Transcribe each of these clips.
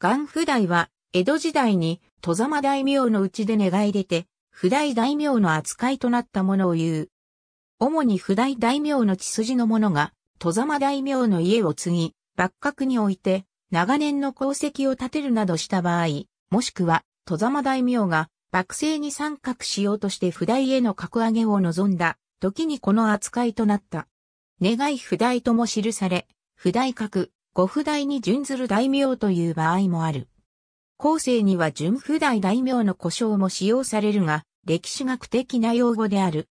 元不代は、江戸時代に、戸様大名のうちで願い出て、不代大名の扱いとなったものを言う。主に不代大名の血筋の者が、戸様大名の家を継ぎ、幕閣において、長年の功績を立てるなどした場合、もしくは、戸様大名が、幕政に参画しようとして不代への格上げを望んだ、時にこの扱いとなった。願い不代とも記され、不代格、五不代に準ずる大名という場合もある。後世には準不代大名の故障も使用されるが、歴史学的な用語である。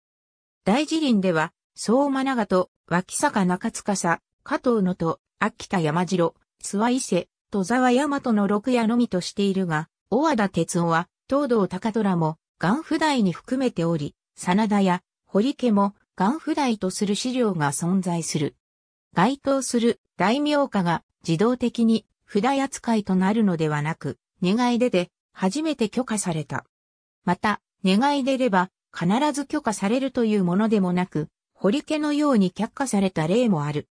大辞林では、相馬長と、脇坂中司、加藤野と、秋田山城、諏訪伊勢、戸沢大和の六夜のみとしているが、大和田哲夫は、東道高虎も、元不代に含めており、真田や、堀家も、元不代とする資料が存在する。該当する大名家が自動的に札扱いとなるのではなく、願い出で初めて許可された。また、願い出れば必ず許可されるというものでもなく、堀家のように却下された例もある。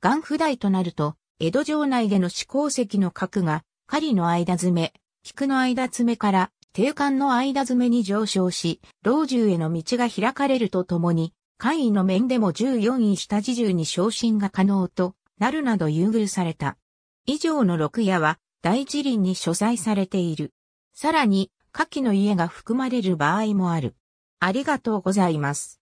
元不代となると、江戸城内での試行石の核が、狩りの間詰め、菊の間詰めから定款の間詰めに上昇し、老中への道が開かれるとともに、官位の面でも14位下侍中に昇進が可能となるなど優遇された。以上の六夜は大辞林に所在されている。さらに、下記の家が含まれる場合もある。ありがとうございます。